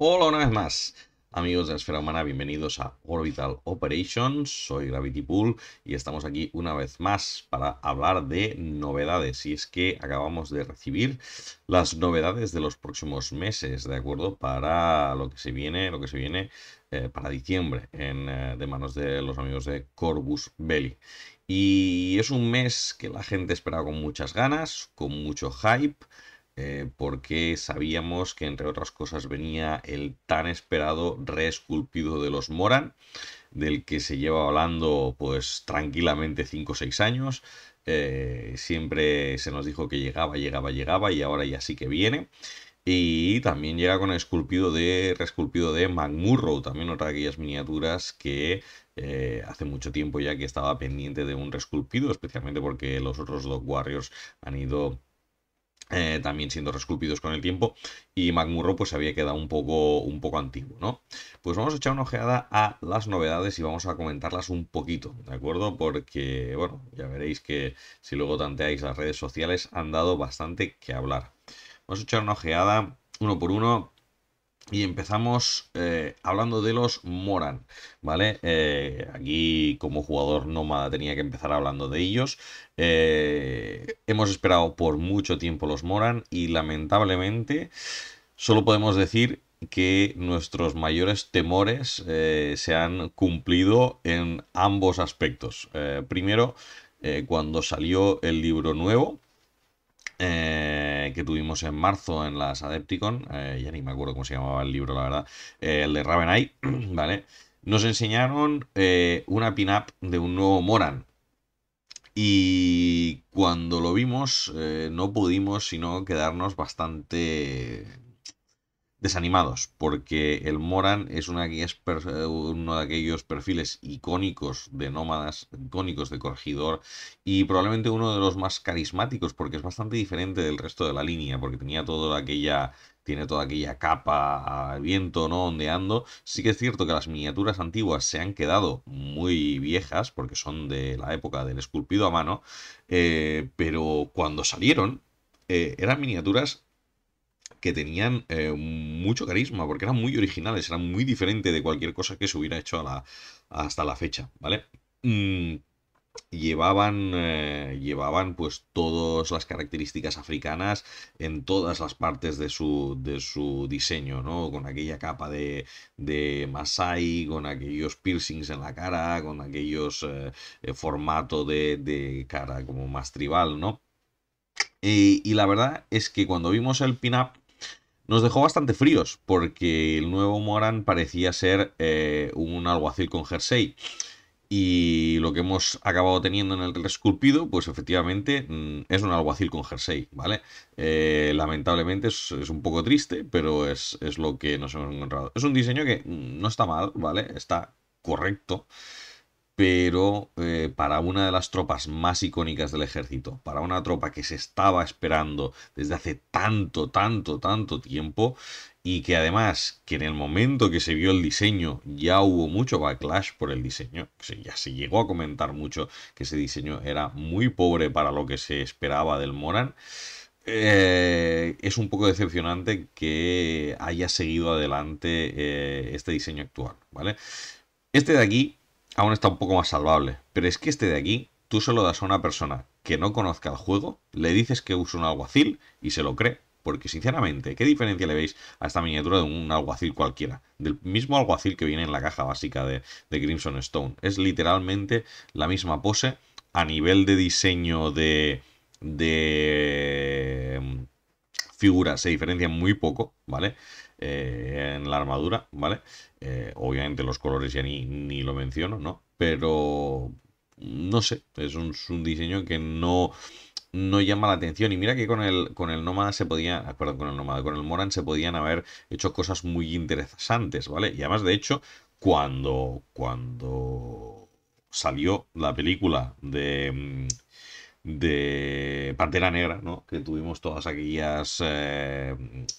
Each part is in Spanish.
Hola una vez más, amigos de la Esfera Humana, bienvenidos a Orbital Operations, soy Gravity Pool y estamos aquí una vez más para hablar de novedades y es que acabamos de recibir las novedades de los próximos meses, ¿de acuerdo? Para lo que se viene, lo que se viene eh, para diciembre en, eh, de manos de los amigos de Corbus Belli. Y es un mes que la gente espera con muchas ganas, con mucho hype, eh, porque sabíamos que entre otras cosas venía el tan esperado reesculpido de los Moran, del que se lleva hablando pues tranquilamente 5 o 6 años. Eh, siempre se nos dijo que llegaba, llegaba, llegaba y ahora ya sí que viene. Y también llega con el esculpido de, resculpido de McMurrow, también otra de aquellas miniaturas que eh, hace mucho tiempo ya que estaba pendiente de un resculpido especialmente porque los otros dos Warriors han ido eh, también siendo resculpidos con el tiempo, y McMurro pues había quedado un poco, un poco antiguo, ¿no? Pues vamos a echar una ojeada a las novedades y vamos a comentarlas un poquito, ¿de acuerdo? Porque, bueno, ya veréis que si luego tanteáis las redes sociales han dado bastante que hablar. Vamos a echar una ojeada uno por uno y empezamos eh, hablando de los Moran, ¿vale? Eh, aquí como jugador nómada tenía que empezar hablando de ellos. Eh, hemos esperado por mucho tiempo los Moran y lamentablemente solo podemos decir que nuestros mayores temores se han cumplido en ambos aspectos. primero, cuando salió el libro nuevo, eh, que tuvimos en marzo en las Adepticon, eh, ya ni me acuerdo cómo se llamaba el libro, la verdad, eh, el de Eye, ¿vale? Nos enseñaron una pin-up de un nuevo Moran. Y cuando lo vimos, no pudimos sino quedarnos bastante desanimados, porque el Moran es eh, uno de aquellos perfiles icónicos de nómadas, icónicos de corregidor, y probablemente uno de los más carismáticos, porque es bastante diferente del resto de la línea, porque tenía toda aquella tiene toda aquella capa de viento, ¿no? Ondeando. Sí que es cierto que las miniaturas antiguas se han quedado muy viejas, porque son de la época del esculpido a mano, eh, pero cuando salieron, eh, eran miniaturas que tenían eh, mucho carisma, porque eran muy originales, eran muy diferentes de cualquier cosa que se hubiera hecho hasta la fecha, ¿vale? Mm, llevaban, eh, llevaban pues todas las características africanas en todas las partes de su, de su diseño, ¿no? Con aquella capa de, Masai, con aquellos piercings en la cara, con aquellos eh, formato de, cara como más tribal, ¿no? Y, y, la verdad es que cuando vimos el pin-up, nos dejó bastante fríos, porque el nuevo Moran parecía ser eh, un alguacil con jersey. Y lo que hemos acabado teniendo en el resculpido, pues efectivamente mm, es un alguacil con jersey, ¿vale? Eh, lamentablemente es, un poco triste, pero es, es lo que nos hemos encontrado. Es un diseño que mm, no está mal, ¿vale? Está correcto pero eh, para una de las tropas más icónicas del ejército, para una tropa que se estaba esperando desde hace tanto, tanto, tanto tiempo, y que además, que en el momento que se vio el diseño, ya hubo mucho backlash por el diseño, ya se llegó a comentar mucho que ese diseño era muy pobre para lo que se esperaba del Moran, eh, es un poco decepcionante que haya seguido adelante eh, este diseño actual, ¿vale? Este de aquí aún está un poco más salvable. Pero es que este de aquí, tú se lo das a una persona que no conozca el juego, le dices que usa un alguacil y se lo cree. Porque sinceramente, ¿qué diferencia le veis a esta miniatura de un alguacil cualquiera? Del mismo alguacil que viene en la caja básica de, de Crimson Stone. Es literalmente la misma pose a nivel de diseño de... de Figura se diferencian muy poco, ¿vale? Eh, en la armadura, ¿vale? Eh, obviamente los colores ya ni, ni, lo menciono, ¿no? Pero no sé, es un, diseño que no no llama la atención. Y mira que con el, con el Nómada se podía... acuerdo ah, con el Nómada, con el Moran se podían haber hecho cosas muy interesantes, ¿vale? Y además, de hecho, cuando, cuando salió la película de mm, de Pantera Negra, ¿no? que tuvimos todas aquellas eh,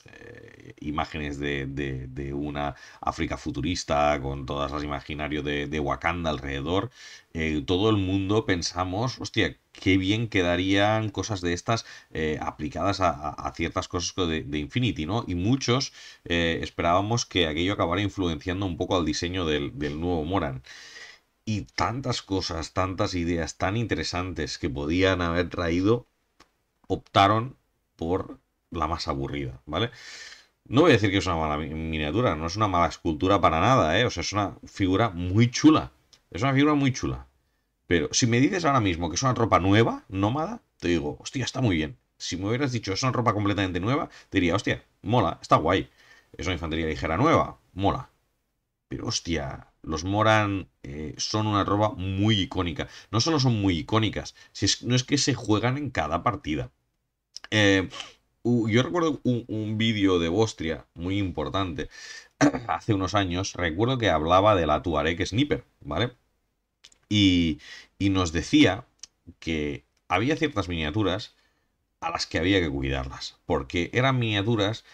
eh, imágenes de, una África futurista, con todas las imaginarios de, de, Wakanda alrededor, eh, todo el mundo pensamos, hostia, qué bien quedarían cosas de estas aplicadas a, ciertas cosas de, Infinity, ¿no? Y muchos esperábamos que aquello acabara influenciando un poco al diseño del, del nuevo Moran y tantas cosas, tantas ideas tan interesantes que podían haber traído, optaron por la más aburrida, ¿vale? No voy a decir que es una mala miniatura, no es una mala escultura para nada, ¿eh? O sea, es una figura muy chula. Es una figura muy chula. Pero si me dices ahora mismo que es una ropa nueva, nómada, te digo, hostia, está muy bien. Si me hubieras dicho es una ropa completamente nueva, te diría, hostia, mola, está guay. Es una infantería ligera nueva, mola. Pero hostia, los Moran eh, son una roba muy icónica. No solo son muy icónicas, no es que se juegan en cada partida. Eh, yo recuerdo un, vídeo de Bostria muy importante hace unos años. Recuerdo que hablaba de la Tuareg Sniper, ¿vale? y nos decía que había ciertas miniaturas a las que había que cuidarlas, porque eran miniaturas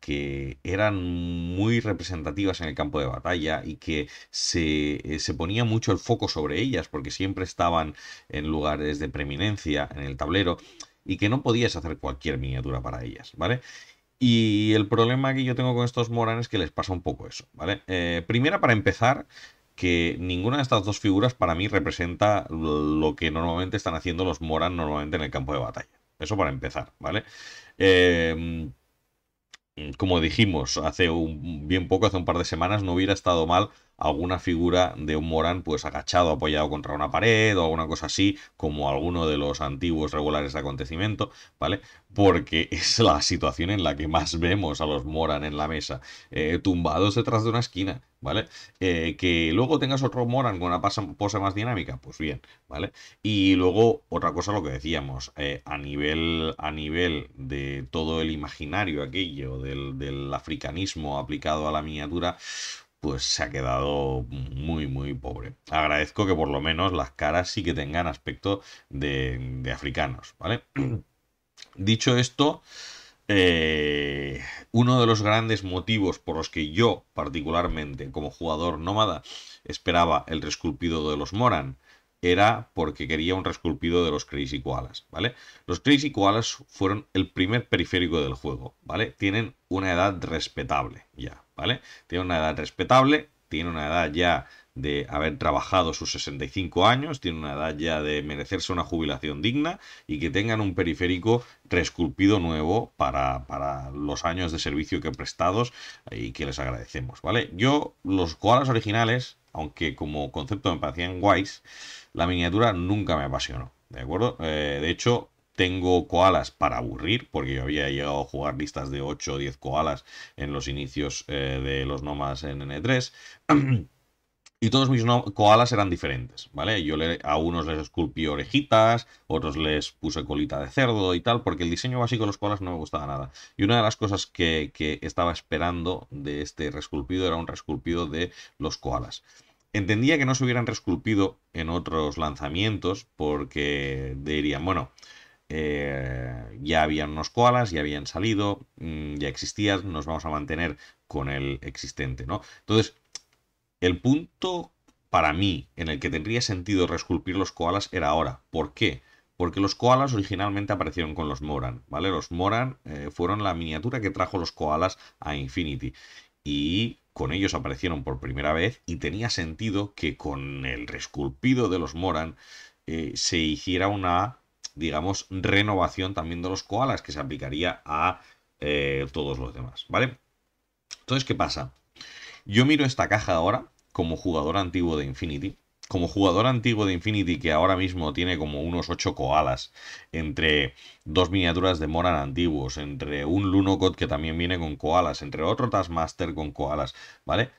que, eran muy representativas en el campo de batalla y que eh, se, ponía mucho el foco sobre ellas porque siempre estaban en lugares de preeminencia en el tablero y que no podías hacer cualquier miniatura para ellas, ¿vale? Y el problema que yo tengo con estos Moran es que les pasa un poco eso, ¿vale? Eh, primera, para empezar, que ninguna de estas dos figuras para mí representa lo que normalmente están haciendo los Moran normalmente en el campo de batalla. Eso para empezar, ¿vale? Eh, Mm, como dijimos hace un, bien poco, hace un par de semanas, no hubiera estado mal alguna figura de un Moran pues agachado, apoyado contra una pared o alguna cosa así, como alguno de los antiguos regulares de acontecimiento, ¿vale? Porque es la situación en la que más vemos a los Moran en la mesa, eh, tumbados detrás de una esquina. ¿vale? Eh, que luego tengas otro Moran con una pose más dinámica, pues bien, ¿vale? Y luego, otra cosa, lo que decíamos, eh, a, nivel, a nivel de todo el imaginario aquello del, africanismo aplicado a la miniatura, pues se ha quedado muy, muy pobre. Agradezco que por lo menos las caras sí que tengan aspecto de, de africanos, ¿vale? Dicho esto, eh, uno de los grandes motivos por los que yo, particularmente, como jugador nómada, esperaba el resculpido de los Moran era porque quería un resculpido de los Crazy Koalas, ¿vale? Los Crazy Koalas fueron el primer periférico del juego, ¿vale? Tienen una edad respetable ya, ¿vale? Tienen una edad respetable, tienen una edad ya de haber trabajado sus 65 años, tiene una edad ya de merecerse una jubilación digna y que tengan un periférico reesculpido nuevo para, para los años de servicio que prestados y que les agradecemos, ¿vale? Yo, los koalas originales, aunque como concepto me parecían guays, la miniatura nunca me apasionó, ¿de acuerdo? Eh, de hecho, tengo koalas para aburrir, porque yo había llegado a jugar listas de 8 o 10 koalas en los inicios eh, de los nomas en N3. y todos mis koalas eran diferentes, ¿vale? Yo a unos les esculpí orejitas, otros les puse colita de cerdo y tal, porque el diseño básico de los koalas no me gustaba nada. Y una de las cosas que, estaba esperando de este resculpido era un resculpido de los koalas. Entendía que no se hubieran resculpido en otros lanzamientos porque dirían, bueno, eh, ya habían unos koalas, ya habían salido, mm, ya existían, nos vamos a mantener con el existente, ¿no? Entonces, el punto para mí en el que tendría sentido resculpir los koalas era ahora. ¿Por qué? Porque los koalas originalmente aparecieron con los Moran, ¿vale? Los Moran eh, fueron la miniatura que trajo los koalas a Infinity. Y con ellos aparecieron por primera vez y tenía sentido que con el reesculpido de los Moran eh, se hiciera una, digamos, renovación también de los koalas que se aplicaría a eh, todos los demás, ¿vale? Entonces, ¿qué pasa? Yo miro esta caja ahora como jugador antiguo de Infinity, como jugador antiguo de Infinity que ahora mismo tiene como unos 8 koalas, entre dos miniaturas de Moran antiguos, entre un Lunocod que también viene con koalas, entre otro Taskmaster con koalas, ¿vale?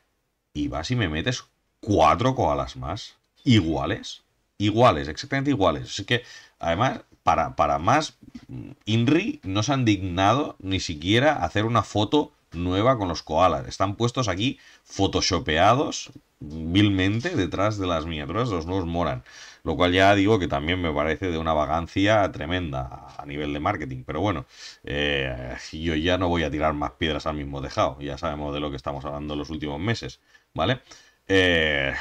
Y vas y me metes cuatro koalas más, iguales, iguales, exactamente iguales. Así que, además, para, para más, mm, INRI no se han dignado ni siquiera hacer una foto nueva con los koalas. Están puestos aquí photoshopeados vilmente detrás de las miniaturas de los nuevos Moran. Lo cual ya digo que también me parece de una vagancia tremenda a nivel de marketing. Pero bueno, eh, yo ya no voy a tirar más piedras al mismo dejado. Ya sabemos de lo que estamos hablando los últimos meses. ¿Vale? Eh,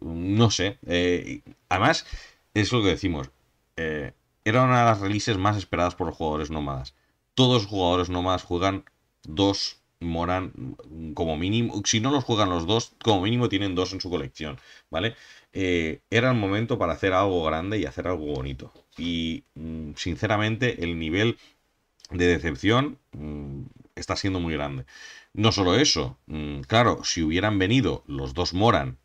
no sé. Eh, además, es lo que decimos. era una de las releases más esperadas por los jugadores nómadas. Todos los jugadores nómadas juegan dos Moran, como mínimo, si no los juegan los dos, como mínimo tienen dos en su colección, ¿vale? Eh, era el momento para hacer algo grande y hacer algo bonito. Y mm, sinceramente, el nivel de decepción mm, está siendo muy grande. No solo eso, mm, claro, si hubieran venido los dos Moran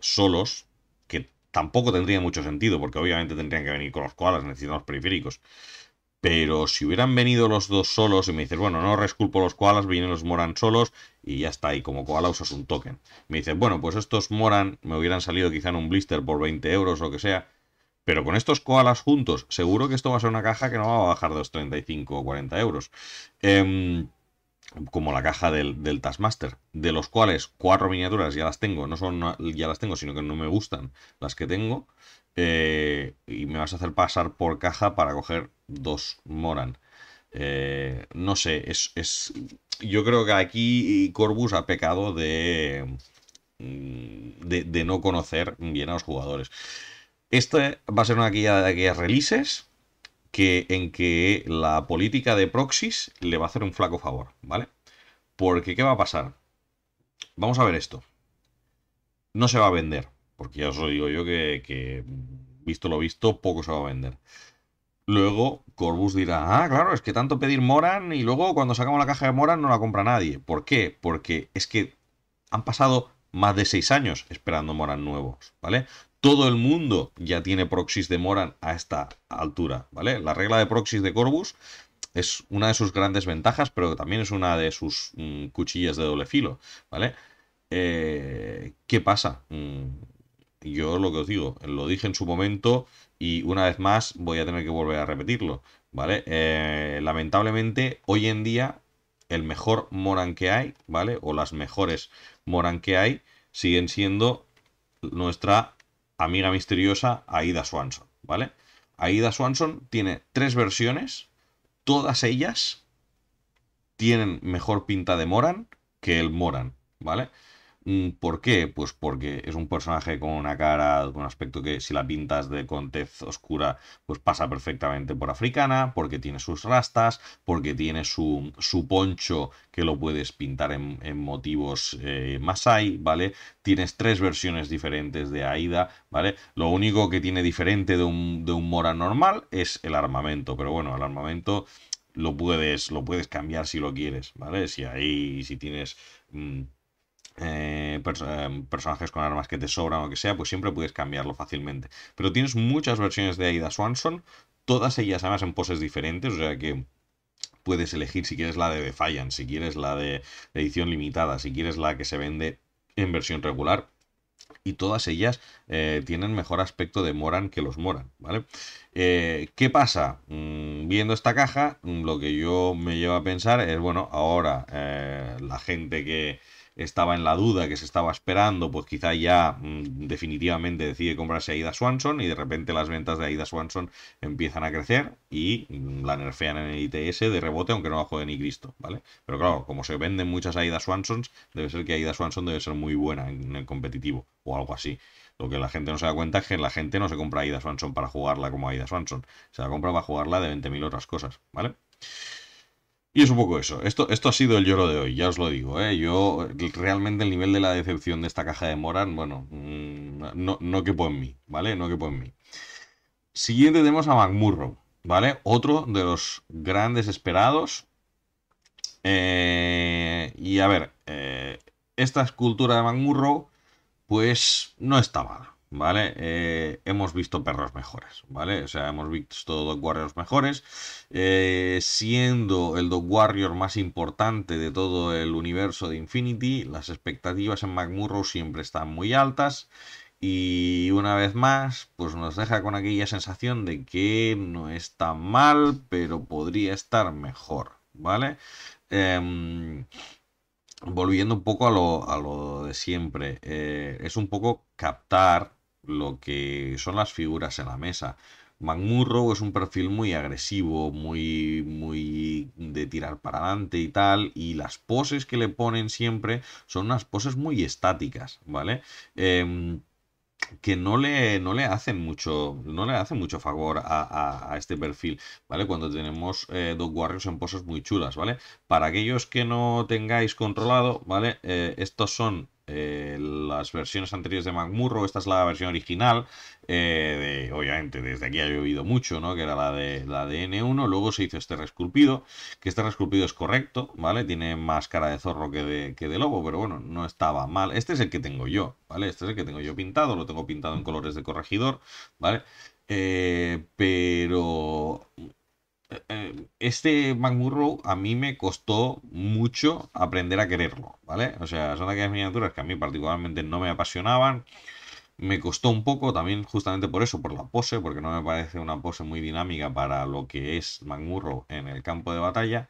solos, que tampoco tendría mucho sentido, porque obviamente tendrían que venir con los koalas, necesitan periféricos. Pero si hubieran venido los dos solos y me dices, bueno, no resculpo los koalas, vienen los moran solos y ya está. Y como koala usas un token. Me dices, bueno, pues estos moran me hubieran salido quizá en un blister por 20 euros o lo que sea. Pero con estos koalas juntos, seguro que esto va a ser una caja que no va a bajar de los 35 o 40 euros. Em, como la caja del, del, Taskmaster, de los cuales cuatro miniaturas ya las tengo, no son ya las tengo, sino que no me gustan las que tengo. Eh, y me vas a hacer pasar por caja para coger dos Moran. Eh, no sé, es, Yo creo que aquí Corbus ha pecado mm, de, de, no conocer bien a los jugadores. Esta va a ser una guía de aquellas releases que, en que la política de proxies le va a hacer un flaco favor, ¿vale? Porque, ¿qué va a pasar? Vamos a ver esto. No se va a vender, porque ya os lo digo yo que, visto lo visto, poco se va a vender. Luego Corbus dirá, ah, claro, es que tanto pedir Moran y luego cuando sacamos la caja de Moran no la compra nadie. ¿Por qué? Porque es que han pasado más de seis años esperando Moran nuevos, ¿vale? Todo el mundo ya tiene Proxys de Moran a esta altura, ¿vale? La regla de Proxys de Corbus es una de sus grandes ventajas, pero también es una de sus mm, cuchillas de doble filo, ¿vale? Eh, ¿Qué pasa? Mm, yo lo que os digo, lo dije en su momento y una vez más voy a tener que volver a repetirlo, ¿vale? Eh, lamentablemente, hoy en día, el mejor Moran que hay, ¿vale? O las mejores Moran que hay siguen siendo nuestra amiga misteriosa Aida Swanson, ¿vale? Aida Swanson tiene tres versiones, todas ellas tienen mejor pinta de Moran que el Moran, ¿vale? Mm, ¿Por qué? Pues porque es un personaje con una cara, con un aspecto que si la pintas de con tez oscura, pues pasa perfectamente por africana, porque tiene sus rastas, porque tiene su, su poncho que lo puedes pintar en, motivos eh, Masai, ¿vale? Tienes tres versiones diferentes de Aida, ¿vale? Lo único que tiene diferente de un, Mora normal es el armamento, pero bueno, el armamento lo puedes, lo puedes cambiar si lo quieres, ¿vale? Si ahí, si tienes... Mm, eh, eh, personajes con armas que te sobran o que sea, pues siempre puedes cambiarlo fácilmente. Pero tienes muchas versiones de Aida Swanson, todas ellas además en poses diferentes, o sea que puedes elegir si quieres la de Defiant, si quieres la de edición limitada, si quieres la que se vende en versión regular. Y todas ellas eh, tienen mejor aspecto de Moran que los Moran, ¿vale? ¿Qué pasa? Mm, viendo esta caja, lo que yo me llevo a pensar es, bueno, ahora la gente que, estaba en la duda, que se estaba esperando, pues quizá ya mm, definitivamente decide comprarse Aida Swanson y de repente las ventas de Aida Swanson empiezan a crecer y mm, la nerfean en el ITS de rebote, aunque no la juegue ni Cristo, ¿vale? Pero claro, como se venden muchas Aida Swansons, debe ser que Aida Swanson debe ser muy buena en el competitivo o algo así. Lo que la gente no se da cuenta es que la gente no se compra Aida Swanson para jugarla como Aida Swanson. Se la compra para jugarla de 20.000 otras cosas, ¿vale? Y es un poco eso. Esto, esto ha sido el lloro de hoy, ya os lo digo. ¿eh? Yo realmente el nivel de la decepción de esta caja de Moran, bueno, mm, no, no quepo en mí, ¿vale? No que en mí. Siguiente tenemos a McMurrow, ¿vale? Otro de los grandes esperados. Eh, y a ver, eh, esta escultura de McMurrow, pues no está mala. ¿vale? Eh, hemos visto perros mejores, ¿vale? O sea, hemos visto Dog Warriors mejores, eh, siendo el Dog Warrior más importante de todo el universo de Infinity, las expectativas en McMurrow siempre están muy altas. Y una vez más, pues nos deja con aquella sensación de que no está mal, pero podría estar mejor, ¿vale? Em, volviendo un poco a lo, de siempre, eh, es un poco captar lo que son las figuras en la mesa. Magmurro es un perfil muy agresivo, muy, muy de tirar para adelante y tal, y las poses que le ponen siempre son unas poses muy estáticas, ¿vale? Em, que no le, no le hacen mucho no le hacen mucho favor a, este perfil, ¿vale? Cuando tenemos dos eh, Dog Warriors en poses muy chulas, ¿vale? Para aquellos que no tengáis controlado, ¿vale? Eh, estos son eh, las versiones anteriores de McMurro, esta es la versión original, eh, obviamente desde aquí ha llovido mucho, ¿no? que era la de, la de N1, luego se hizo este resculpido, que este resculpido es correcto, ¿vale? Tiene más cara de zorro que de, lobo, pero bueno, no estaba mal. Este es el que tengo yo, ¿vale? Este es el que tengo yo pintado, lo tengo pintado en colores de corregidor, ¿vale? Eh, pero eh, este Magmurro a mí me costó mucho aprender a quererlo, ¿vale? O sea, son aquellas miniaturas que a mí particularmente no me apasionaban. Me costó un poco también justamente por eso, por la pose, porque no me parece una pose muy dinámica para lo que es Magmurro en el campo de batalla.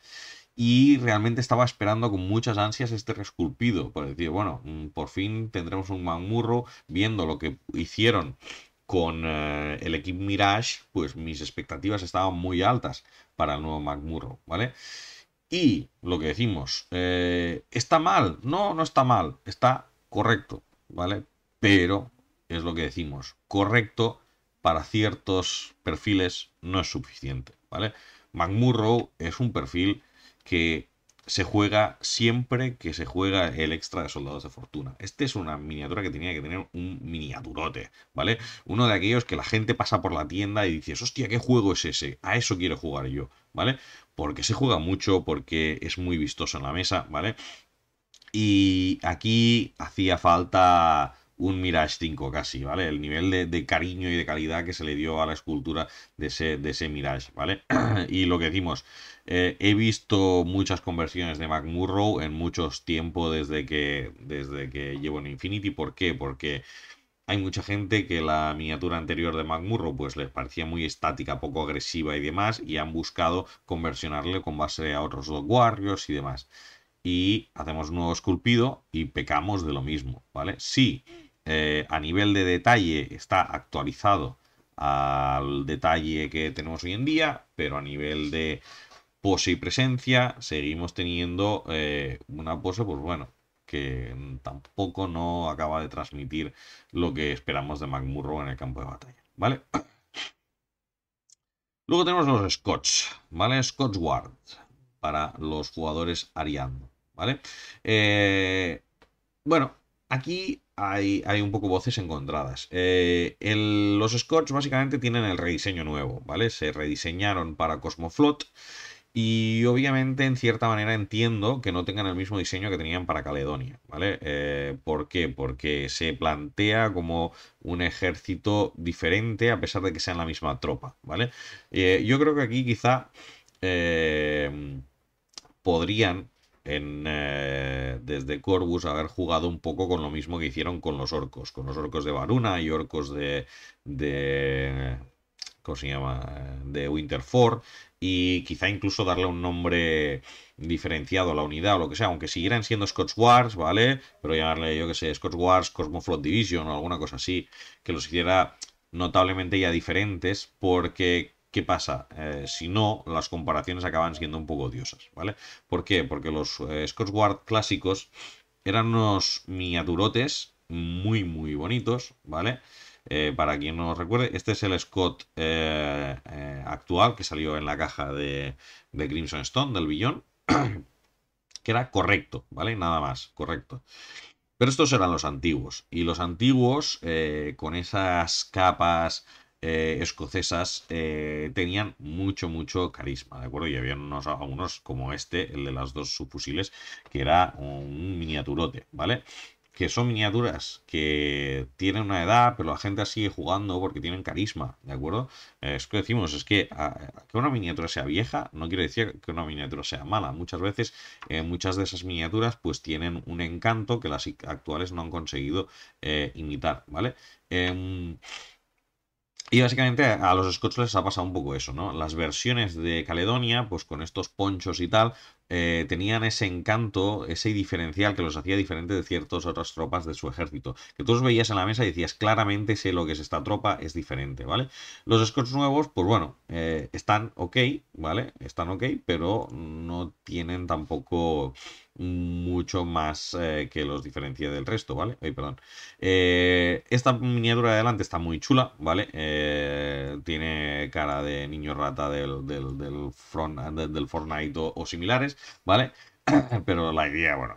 Y realmente estaba esperando con muchas ansias este resculpido, por decir, bueno, mm, por fin tendremos un Magmurro, viendo lo que hicieron con eh, el equipo Mirage, pues mis expectativas estaban muy altas para el nuevo McMurrow, ¿vale? Y lo que decimos, eh, ¿está mal? No, no está mal, está correcto, ¿vale? Pero es lo que decimos, correcto para ciertos perfiles no es suficiente, ¿vale? McMurro es un perfil que se juega siempre que se juega el extra de soldados de fortuna. Este es una miniatura que tenía que tener un miniaturote, ¿vale? Uno de aquellos que la gente pasa por la tienda y dices, hostia, ¿qué juego es ese? A eso quiero jugar yo, ¿vale? Porque se juega mucho, porque es muy vistoso en la mesa, ¿vale? Y aquí hacía falta un Mirage 5 casi, ¿vale? El nivel de, cariño y de calidad que se le dio a la escultura de ese, de ese Mirage, ¿vale? y lo que decimos, eh, he visto muchas conversiones de McMurrow en muchos tiempos desde que, desde que llevo en Infinity. ¿Por qué? Porque hay mucha gente que la miniatura anterior de McMurrow pues les parecía muy estática, poco agresiva y demás, y han buscado conversionarle con base a otros dos Warriors y demás. Y hacemos un nuevo esculpido y pecamos de lo mismo, ¿vale? Sí, eh, a nivel de detalle está actualizado al detalle que tenemos hoy en día, pero a nivel de pose y presencia, seguimos teniendo eh, una pose, pues bueno, que tampoco no acaba de transmitir lo que esperamos de McMurro en el campo de batalla, ¿vale? Luego tenemos los Scots, ¿vale? Scotch Ward para los jugadores ariando, ¿vale? Eh, bueno, aquí hay, hay, un poco voces encontradas. Eh, los Scots básicamente tienen el rediseño nuevo, ¿vale? Se rediseñaron para Cosmoflot. Y obviamente, en cierta manera, entiendo que no tengan el mismo diseño que tenían para Caledonia, ¿vale? Eh, ¿Por qué? Porque se plantea como un ejército diferente a pesar de que sean la misma tropa, ¿vale? Eh, yo creo que aquí quizá eh, podrían desde Corvus haber jugado un poco con lo mismo que hicieron con los orcos, con los orcos de Varuna y orcos de ¿cómo se llama? de Winterford y quizá incluso darle un nombre diferenciado a la unidad o lo que sea, aunque siguieran siendo Scots Wars, ¿vale? Pero llamarle, yo que sé, Scots Wars, Cosmoflot Division o alguna cosa así, que los hiciera notablemente ya diferentes, porque ¿qué pasa? Eh, si no, las comparaciones acaban siendo un poco odiosas, ¿vale? ¿Por qué? Porque los eh, Scots Wars clásicos eran unos miniaturotes muy, muy bonitos, ¿vale? Eh, para quien no recuerde, este es el Scott eh, eh, actual que salió en la caja de, Crimson Stone, del billón, que era correcto, ¿vale? Nada más, correcto. Pero estos eran los antiguos, y los antiguos, con esas capas escocesas, tenían mucho, mucho carisma, ¿de acuerdo? Y había unos, como este, el de las dos subfusiles, que era un miniaturote, ¿vale? que son miniaturas que tienen una edad, pero la gente sigue jugando porque tienen carisma, ¿de acuerdo? Eh, es que decimos, es que ah, que una miniatura sea vieja no quiere decir que una miniatura sea mala. Muchas veces, eh, muchas de esas miniaturas pues tienen un encanto que las actuales no han conseguido eh, imitar, ¿vale? Em, y básicamente a los Scots les ha pasado un poco eso, ¿no? Las versiones de Caledonia, pues con estos ponchos y tal, eh, tenían ese encanto, ese diferencial que los hacía diferente de ciertas otras tropas de su ejército. Que tú los veías en la mesa y decías, claramente sé lo que es esta tropa, es diferente, ¿vale? Los Scots nuevos, pues bueno, eh, están ok, ¿vale? Están ok, pero no tienen tampoco mucho más eh, que los diferencia del resto, ¿vale? Ay, perdón. esta miniatura de adelante está muy chula, ¿vale? tiene cara de niño rata del, del, Fortnite o, similares, ¿vale? pero la idea, bueno,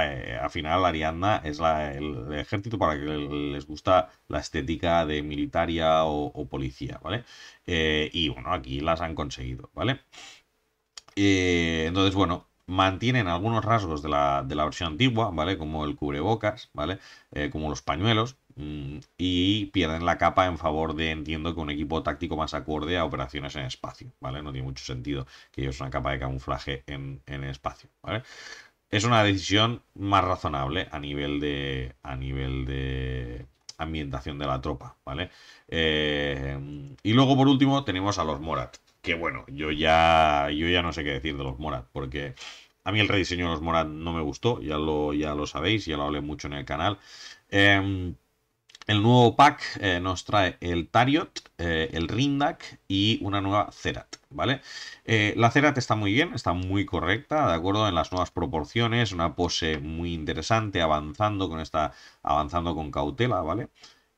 eh, al final Ariadna es la, el, ejército para que les gusta la estética de militaria o, policía, ¿vale? Eh, y bueno, aquí las han conseguido, ¿vale? Eh, entonces, bueno, mantienen algunos rasgos de la, de la, versión antigua, ¿vale? Como el cubrebocas, ¿vale? como los pañuelos, Mm, y pierden la capa en favor de, entiendo que un equipo táctico más acorde a operaciones en espacio, ¿vale? No tiene mucho sentido que ellos una capa de camuflaje en, espacio, ¿vale? Es una decisión más razonable a nivel de, a nivel de ambientación de la tropa, ¿vale? Eh, y luego, por último, tenemos a los Morat, que bueno, yo ya, yo ya no sé qué decir de los Morat, porque... A mí el rediseño de los Morat no me gustó, ya lo, ya lo sabéis, ya lo hablé mucho en el canal. Em, el nuevo pack eh, nos trae el Tariot, eh, el Rindak y una nueva Cerat, ¿vale? Eh, la Cerat está muy bien, está muy correcta, ¿de acuerdo? En las nuevas proporciones, una pose muy interesante, avanzando con esta, avanzando con cautela, ¿vale?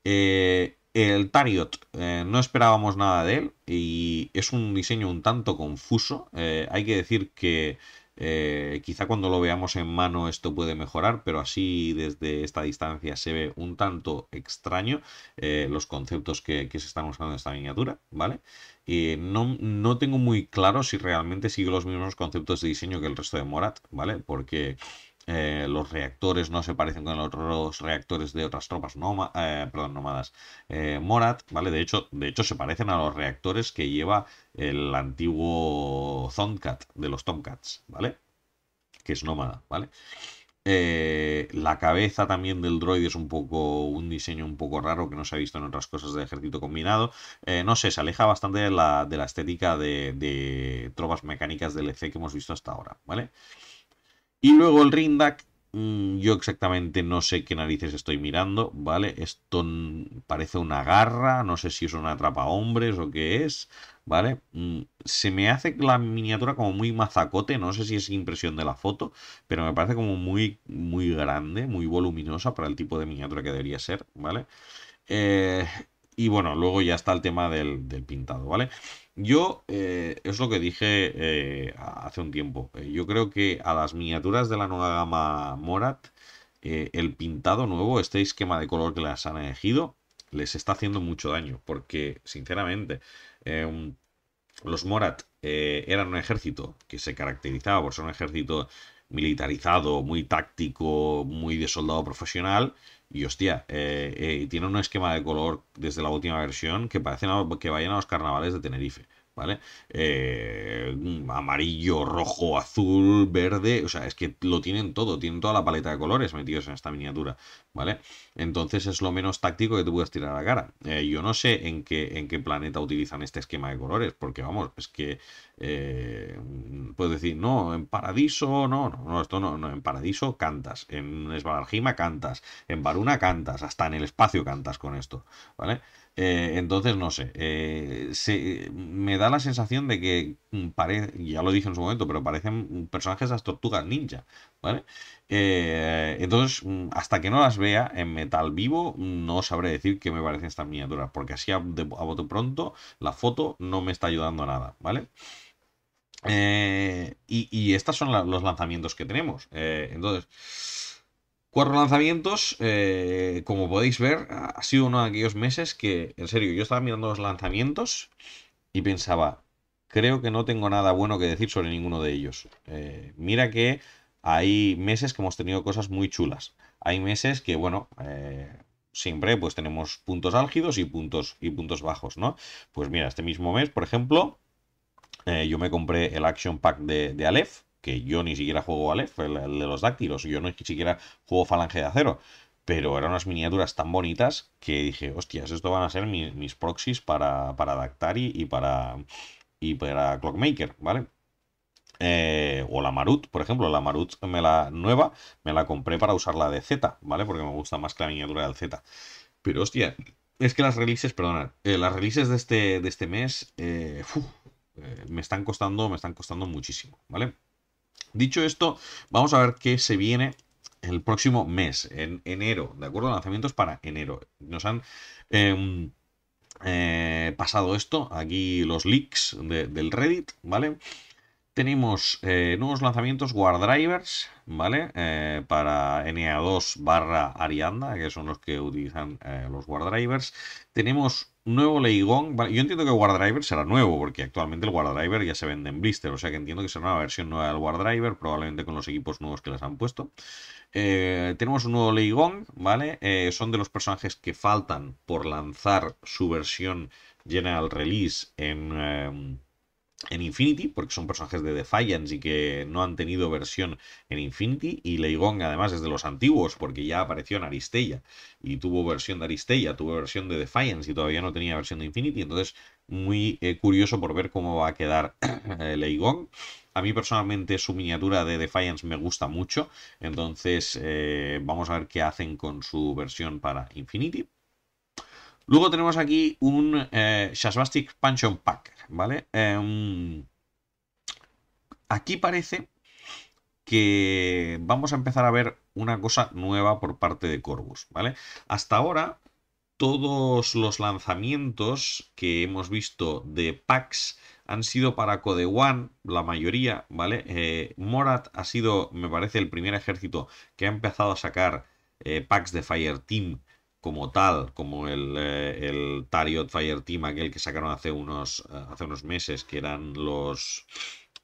el Tariot, no esperábamos nada de él y es un diseño un tanto confuso. hay que decir que eh, quizá cuando lo veamos en mano esto puede mejorar, pero así desde esta distancia se ve un tanto extraño eh, los conceptos que, se están usando en esta miniatura, ¿vale? Y no, no, tengo muy claro si realmente sigue los mismos conceptos de diseño que el resto de Morat, ¿vale? Porque eh, los reactores no se parecen con los reactores de otras tropas eh, nómadas, nómadas eh, Morat, ¿vale? De hecho, de hecho, se parecen a los reactores que lleva el antiguo Zoncat de los Tomcats, ¿vale? Que es nómada, ¿vale? la cabeza también del droid es un poco un diseño un poco raro que no se ha visto en otras cosas de ejército combinado. no sé, se aleja bastante de la, estética de, tropas mecánicas del EC que hemos visto hasta ahora, ¿vale? vale y luego el Rindak, mm, yo exactamente no sé qué narices estoy mirando, ¿vale? Esto parece una garra, no sé si es una atrapa hombres o qué es, ¿vale? Mm, se me hace la miniatura como muy mazacote, no sé si es impresión de la foto, pero me parece como muy, muy grande, muy voluminosa para el tipo de miniatura que debería ser, ¿vale? Eh, y bueno, luego ya está el tema del, pintado, ¿vale? Yo, eh, es lo que dije eh, hace un tiempo, eh, yo creo que a las miniaturas de la nueva gama Morat, el pintado nuevo, este esquema de color que las han elegido, les está haciendo mucho daño, porque sinceramente los Morat eran un ejército que se caracterizaba por ser un ejército militarizado, muy táctico, muy de soldado profesional, y hostia, eh, eh, tiene un esquema de color desde la última versión que parece que vayan a los carnavales de Tenerife. ¿vale? Eh, amarillo, rojo, azul, verde, o sea, es que lo tienen todo, tienen toda la paleta de colores metidos en esta miniatura, ¿vale? Entonces es lo menos táctico que te puedes tirar a la cara. Eh, yo no sé en qué, en qué planeta utilizan este esquema de colores, porque vamos, es que puedo eh, puedes decir, no, en Paradiso, no, no, no, esto no, no, en Paradiso cantas, en Esbalarjima cantas, en Varuna cantas, hasta en el espacio cantas con esto, ¿vale? Eh, entonces, no sé, eh, me da la sensación de que, ya lo dije en su momento, pero parecen personajes de las tortugas ninja, ¿vale? Eh, entonces, mm, hasta que no las vea en metal vivo, no sabré decir qué me parecen estas miniaturas, porque así a, voto pronto la foto no me está ayudando a nada, ¿vale? y, estos son los lanzamientos que tenemos. entonces... Cuatro lanzamientos, eh, como podéis ver, ha sido uno de aquellos meses que, en serio, yo estaba mirando los lanzamientos y pensaba, creo que no tengo nada bueno que decir sobre ninguno de ellos. Eh, mira que hay meses que hemos tenido cosas muy chulas. Hay meses que, bueno, eh, siempre pues tenemos puntos álgidos y puntos, y puntos bajos, ¿no? Pues mira, este mismo mes, por ejemplo, yo me compré el Action Pack de, de Aleph que yo ni siquiera juego Aleph, el, el de los dáctilos, yo no ni siquiera juego Falange de Acero, pero eran unas miniaturas tan bonitas que dije, hostias, esto van a ser mis, proxies para, para Dactari y para, y para Clockmaker, ¿vale? Eh, o la Marut, por ejemplo, la Marut me la nueva me la compré para usarla de Z, ¿vale? Porque me gusta más que la miniatura del Z. Pero hostia, es que las releases, perdonad, eh, las releases de este, de este mes eh, me están costando, me están costando muchísimo, ¿vale? Dicho esto, vamos a ver qué se viene el próximo mes, en enero, ¿de acuerdo? Lanzamientos para enero. Nos han em, eh, pasado esto, aquí los leaks del Reddit, ¿vale? Tenemos eh, nuevos lanzamientos Drivers, ¿vale? Eh, para NA2 barra Arianda, que son los que utilizan los Drivers. Tenemos nuevo Leigón. yo entiendo que Driver será nuevo, porque actualmente el Driver ya se vende en blister, o sea que entiendo que será una versión nueva del Driver, probablemente con los equipos nuevos que les han puesto. Eh, tenemos un nuevo Leigón, ¿vale? Eh, son de los personajes que faltan por lanzar su versión General Release en... Em, en Infinity, porque son personajes de Defiance y que no han tenido versión en Infinity. Y Leigong, además, es de los antiguos, porque ya apareció en Aristella y tuvo versión de Aristella, tuvo versión de Defiance y todavía no tenía versión de Infinity. Entonces, muy eh, curioso por ver cómo va a quedar eh, Leigong. A mí personalmente su miniatura de Defiance me gusta mucho, entonces eh, vamos a ver qué hacen con su versión para Infinity. Luego tenemos aquí un eh, Shasbastic Expansion Pack, ¿vale? Em, aquí parece que vamos a empezar a ver una cosa nueva por parte de Corvus, ¿vale? Hasta ahora, todos los lanzamientos que hemos visto de packs han sido para Code One, la mayoría, ¿vale? Eh, Morat ha sido, me parece, el primer ejército que ha empezado a sacar eh, packs de Fireteam como tal, como el, eh, el Tariot Team, aquel que sacaron hace unos, eh, hace unos meses, que eran los,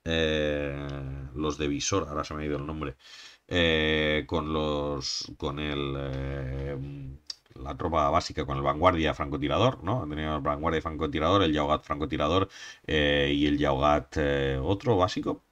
eh, los de visor, ahora se me ha ido el nombre, con los con el la tropa básica con el vanguardia francotirador, ¿no? Teníamos el vanguardia francotirador, el Yaugat francotirador y el Yaugat otro básico.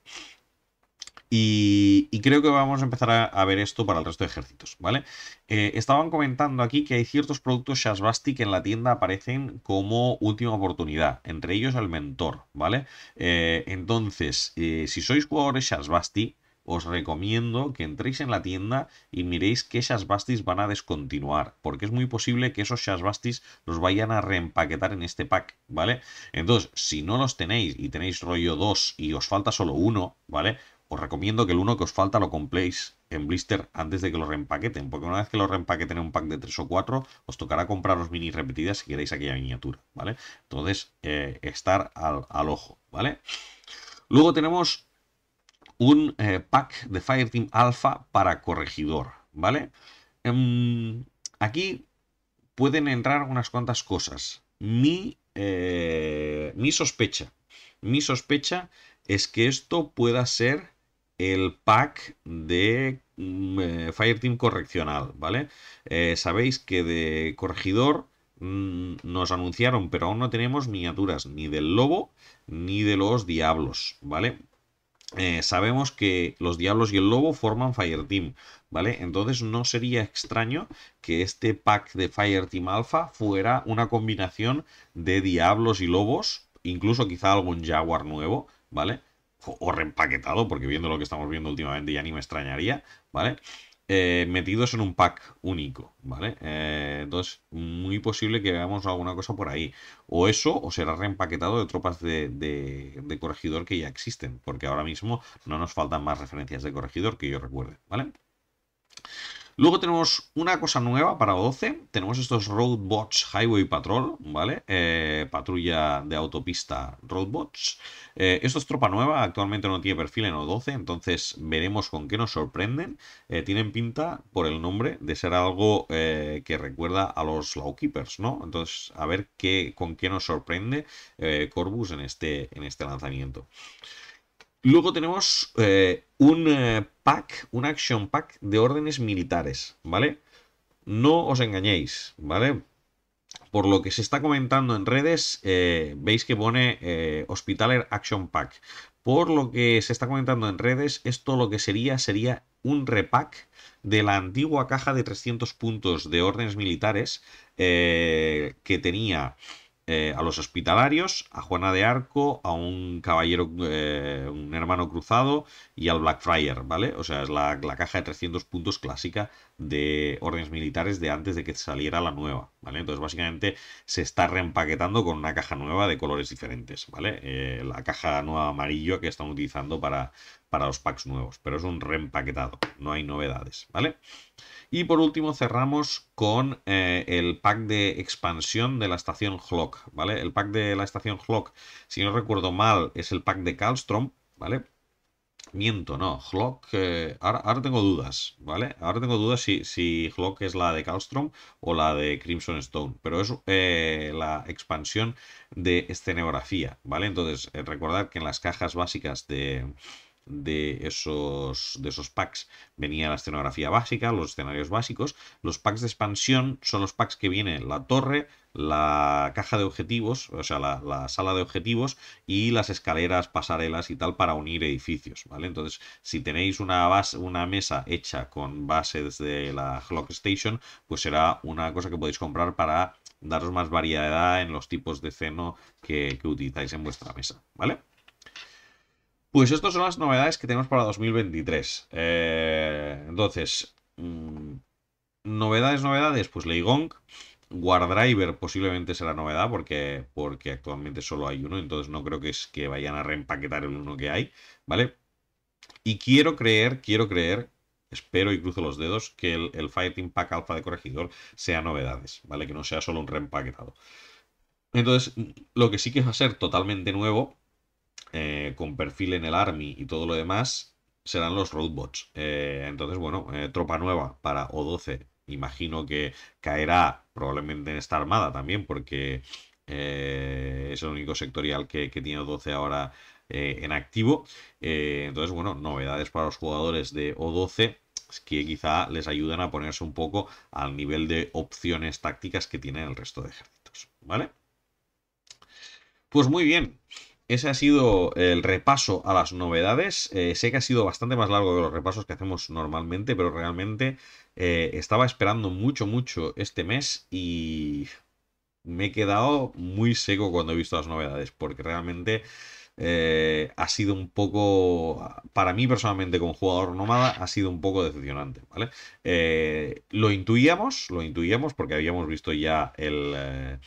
Y, creo que vamos a empezar a, ver esto para el resto de ejércitos, ¿vale? Eh, estaban comentando aquí que hay ciertos productos Shashbasti que en la tienda aparecen como última oportunidad, entre ellos el mentor, ¿vale? Eh, entonces, eh, si sois jugadores Shashbasti, os recomiendo que entréis en la tienda y miréis qué Shazbastis van a descontinuar, porque es muy posible que esos Shazbastis los vayan a reempaquetar en este pack, ¿vale? Entonces, si no los tenéis y tenéis rollo 2 y os falta solo uno, ¿vale? os recomiendo que el uno que os falta lo compréis en blister antes de que lo reempaqueten, porque una vez que lo reempaqueten en un pack de 3 o 4, os tocará compraros mini repetidas si queréis aquella miniatura, ¿vale? Entonces, eh, estar al, ojo, ¿vale? Luego tenemos un eh, pack de Fireteam Alpha para corregidor, ¿vale? Em, aquí pueden entrar unas cuantas cosas. Mi, eh, mi sospecha, mi sospecha es que esto pueda ser el pack de mm, eh, Fireteam correccional, ¿vale? Eh, sabéis que de corregidor mm, nos anunciaron, pero aún no tenemos miniaturas ni del lobo ni de los diablos, ¿vale? Eh, sabemos que los diablos y el lobo forman Fireteam, ¿vale? Entonces no sería extraño que este pack de Fireteam Alpha fuera una combinación de diablos y lobos, incluso quizá algún jaguar nuevo, ¿vale? o reempaquetado, porque viendo lo que estamos viendo últimamente ya ni me extrañaría, ¿vale? Eh, metidos en un pack único, ¿vale? Eh, entonces, muy posible que veamos alguna cosa por ahí. O eso, o será reempaquetado de tropas de, de, corregidor que ya existen, porque ahora mismo no nos faltan más referencias de corregidor que yo recuerde, ¿vale? Luego tenemos una cosa nueva para 12. Tenemos estos Roadbots Highway Patrol, ¿vale? Eh, patrulla de autopista Roadbots. Eh, esto es tropa nueva, actualmente no tiene perfil en O12, entonces veremos con qué nos sorprenden. Eh, tienen pinta, por el nombre, de ser algo que recuerda a los Lawkeepers, ¿no? Entonces, a ver qué, con qué nos sorprende Corbus en este, en este lanzamiento. Luego tenemos eh, un eh, pack, un action pack de órdenes militares, ¿vale? No os engañéis, ¿vale? Por lo que se está comentando en redes, eh, veis que pone Hospitaler Action Pack. Por lo que se está comentando en redes, esto lo que sería sería un repack de la antigua caja de 300 puntos de órdenes militares que tenía eh, a los hospitalarios, a Juana de Arco, a un caballero, eh, un hermano cruzado y al Blackfriar, ¿vale? O sea, es la, caja de 300 puntos clásica de órdenes militares de antes de que saliera la nueva, ¿vale? Entonces, básicamente se está reempaquetando con una caja nueva de colores diferentes, ¿vale? Eh, la caja nueva amarilla que están utilizando para, para los packs nuevos, pero es un reempaquetado, no hay novedades, ¿vale? vale y por último cerramos con eh, el pack de expansión de la estación Hlock, ¿vale? El pack de la estación Hlock, si no recuerdo mal, es el pack de Calstrom, ¿vale? Miento, no, Hlock... Eh, ahora, tengo dudas, ¿vale? Ahora tengo dudas si, si es la de Calstrom o la de Crimson Stone, pero es eh, la expansión de escenografía, ¿vale? Entonces, recordad que en las cajas básicas de, de esos, de esos packs venía la escenografía básica, los escenarios básicos. Los packs de expansión son los packs que vienen la torre, la caja de objetivos, o sea, la, sala de objetivos y las escaleras, pasarelas y tal para unir edificios, ¿vale? Entonces, si tenéis una, base, una mesa hecha con bases de la Clock Station, pues será una cosa que podéis comprar para daros más variedad en los tipos de ceno que, que utilizáis en vuestra mesa, ¿vale? Pues estas son las novedades que tenemos para 2023. Eh, entonces, mm, novedades, novedades, pues Leigong, driver posiblemente será novedad porque, porque actualmente solo hay uno, entonces no creo que, es que vayan a reempaquetar el uno que hay, ¿vale? Y quiero creer, quiero creer, espero y cruzo los dedos, que el, el Fighting Pack Alpha de Corregidor sea novedades, ¿vale? Que no sea solo un reempaquetado. Entonces, lo que sí que va a ser totalmente nuevo eh, con perfil en el Army y todo lo demás, serán los roadbots. Eh, entonces, bueno, eh, tropa nueva para O12, imagino que caerá probablemente en esta armada también, porque es el único sectorial que, que tiene O12 ahora en activo. entonces, bueno, novedades para los jugadores de O12 que quizá les ayuden a ponerse un poco al nivel de opciones tácticas que tienen el resto de ejércitos, ¿vale? Pues muy bien, ese ha sido el repaso a las novedades. Eh, sé que ha sido bastante más largo de los repasos que hacemos normalmente, pero realmente eh, estaba esperando mucho, mucho este mes y me he quedado muy seco cuando he visto las novedades, porque realmente eh, ha sido un poco, para mí personalmente como jugador nómada, ha sido un poco decepcionante, ¿vale? Eh, lo intuíamos, lo intuíamos porque habíamos visto ya el, eh,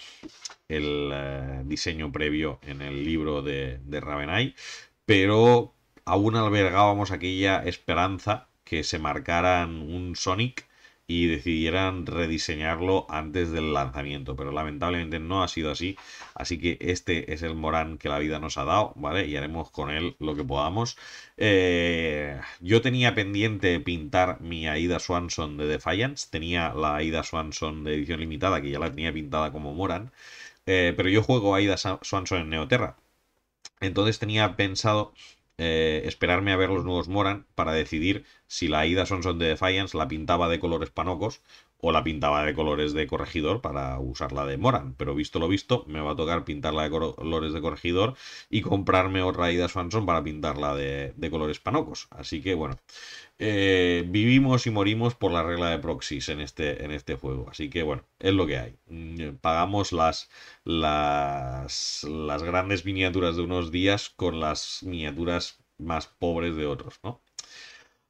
el diseño previo en el libro de, de Ravenai, pero aún albergábamos aquella esperanza que se marcaran un Sonic y decidieran rediseñarlo antes del lanzamiento, pero lamentablemente no ha sido así, así que este es el Moran que la vida nos ha dado, ¿vale? Y haremos con él lo que podamos. Eh, yo tenía pendiente pintar mi Aida Swanson de Defiance, tenía la Aida Swanson de edición limitada, que ya la tenía pintada como Moran. Eh, pero yo juego Aida Swanson en Neoterra, entonces tenía pensado eh, esperarme a ver los nuevos Moran para decidir si la ida Sonson de Defiance la pintaba de colores panocos o la pintaba de colores de corregidor para usarla de Moran. Pero visto lo visto, me va a tocar pintarla de colores de corregidor y comprarme otra Ida Swanson para pintarla de, colores panocos. Así que bueno, eh, vivimos y morimos por la regla de proxies en este, en este juego. Así que bueno, es lo que hay. Mm, eh, pagamos las, las, las grandes miniaturas de unos días con las miniaturas más pobres de otros,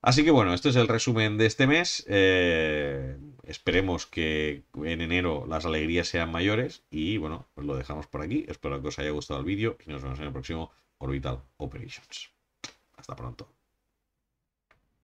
Así que bueno, este es el resumen de este mes. Eh, esperemos que en enero las alegrías sean mayores y bueno, pues lo dejamos por aquí. Espero que os haya gustado el vídeo y nos vemos en el próximo Orbital Operations. Hasta pronto.